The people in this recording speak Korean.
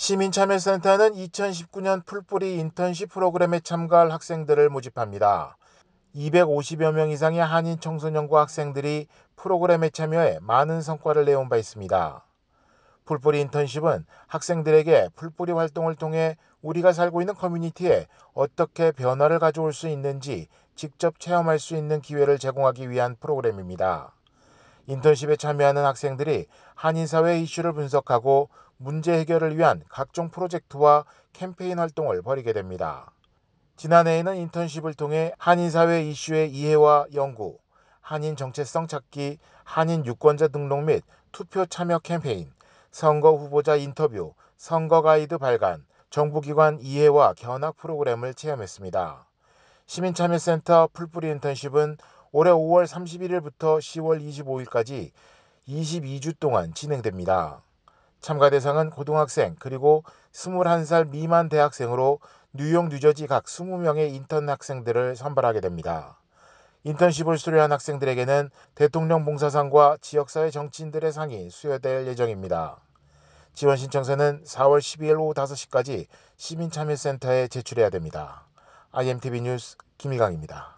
시민참여센터는 2019년 풀뿌리 인턴십 프로그램에 참가할 학생들을 모집합니다. 250여 명 이상의 한인 청소년과 학생들이 프로그램에 참여해 많은 성과를 내온 바 있습니다. 풀뿌리 인턴십은 학생들에게 풀뿌리 활동을 통해 우리가 살고 있는 커뮤니티에 어떻게 변화를 가져올 수 있는지 직접 체험할 수 있는 기회를 제공하기 위한 프로그램입니다. 인턴십에 참여하는 학생들이 한인사회 이슈를 분석하고 문제 해결을 위한 각종 프로젝트와 캠페인 활동을 벌이게 됩니다. 지난해에는 인턴십을 통해 한인사회 이슈의 이해와 연구, 한인 정체성 찾기, 한인 유권자 등록 및 투표 참여 캠페인, 선거 후보자 인터뷰, 선거 가이드 발간, 정부기관 이해와 견학 프로그램을 체험했습니다. 시민참여센터 풀뿌리 인턴십은 올해 5월 31일부터 10월 25일까지 22주 동안 진행됩니다. 참가 대상은 고등학생 그리고 21살 미만 대학생으로 뉴욕, 뉴저지 각 20명의 인턴 학생들을 선발하게 됩니다. 인턴십을 수료한 학생들에게는 대통령 봉사상과 지역사회 정치인들의 상이 수여될 예정입니다. 지원 신청서는 4월 12일 오후 5시까지 시민참여센터에 제출해야 됩니다. IMTV 뉴스 김희강입니다.